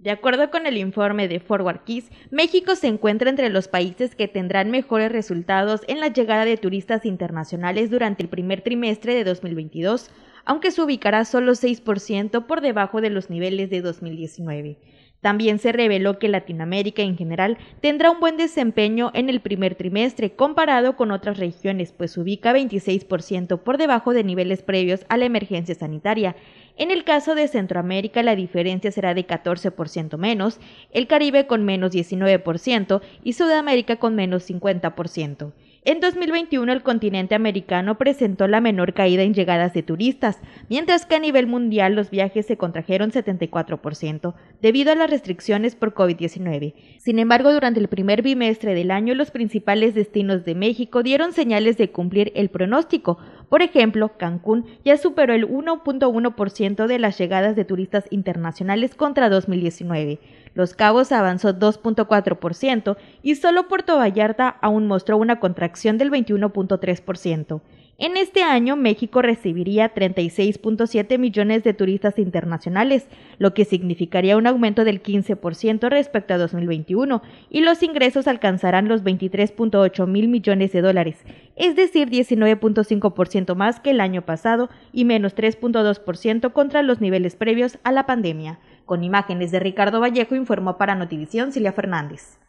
De acuerdo con el informe de Forward Kiss, México se encuentra entre los países que tendrán mejores resultados en la llegada de turistas internacionales durante el primer trimestre de 2022, aunque se ubicará solo 6% por debajo de los niveles de 2019. También se reveló que Latinoamérica en general tendrá un buen desempeño en el primer trimestre comparado con otras regiones, pues ubica 26% por debajo de niveles previos a la emergencia sanitaria. En el caso de Centroamérica la diferencia será de 14% menos, el Caribe con menos 19% y Sudamérica con menos 50%. En 2021 el continente americano presentó la menor caída en llegadas de turistas, mientras que a nivel mundial los viajes se contrajeron 74% debido a las restricciones por COVID-19. Sin embargo, durante el primer bimestre del año los principales destinos de México dieron señales de cumplir el pronóstico, por ejemplo, Cancún ya superó el 1.1% de las llegadas de turistas internacionales contra 2019. Los Cabos avanzó 2.4% y solo Puerto Vallarta aún mostró una contracción del 21.3%. En este año, México recibiría 36.7 millones de turistas internacionales, lo que significaría un aumento del 15% respecto a 2021, y los ingresos alcanzarán los 23.8 mil millones de dólares, es decir, 19.5% más que el año pasado y menos 3.2% contra los niveles previos a la pandemia. Con imágenes de Ricardo Vallejo informó para Notivisión Cilia Fernández.